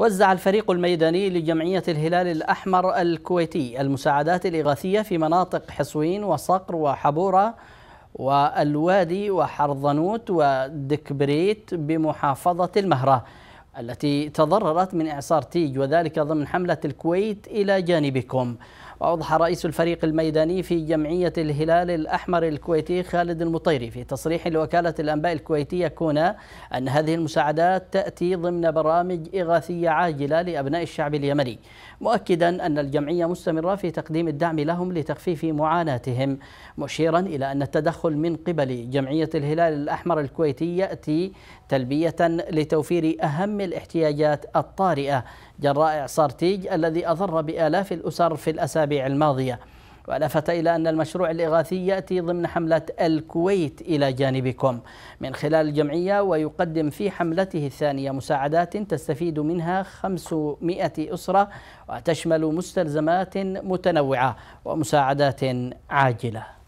وزع الفريق الميداني لجمعية الهلال الأحمر الكويتي المساعدات الإغاثية في مناطق حصوين وصقر وحبورة والوادي وحرضنوت ودكبريت بمحافظة المهرة التي تضررت من إعصار تيج وذلك ضمن حملة الكويت إلى جانبكم وأوضح رئيس الفريق الميداني في جمعية الهلال الأحمر الكويتي خالد المطيري في تصريح لوكالة الأنباء الكويتية كونا أن هذه المساعدات تأتي ضمن برامج إغاثية عاجلة لأبناء الشعب اليمني مؤكدا أن الجمعية مستمرة في تقديم الدعم لهم لتخفيف معاناتهم مشيرا إلى أن التدخل من قبل جمعية الهلال الأحمر الكويتي يأتي تلبية لتوفير أهم الاحتياجات الطارئة جراء إعصار تيج الذي أضر بآلاف الأسر في الأسابيع الماضية ولفت إلى أن المشروع الإغاثي يأتي ضمن حملة الكويت إلى جانبكم من خلال الجمعية ويقدم في حملته الثانية مساعدات تستفيد منها 500 أسرة وتشمل مستلزمات متنوعة ومساعدات عاجلة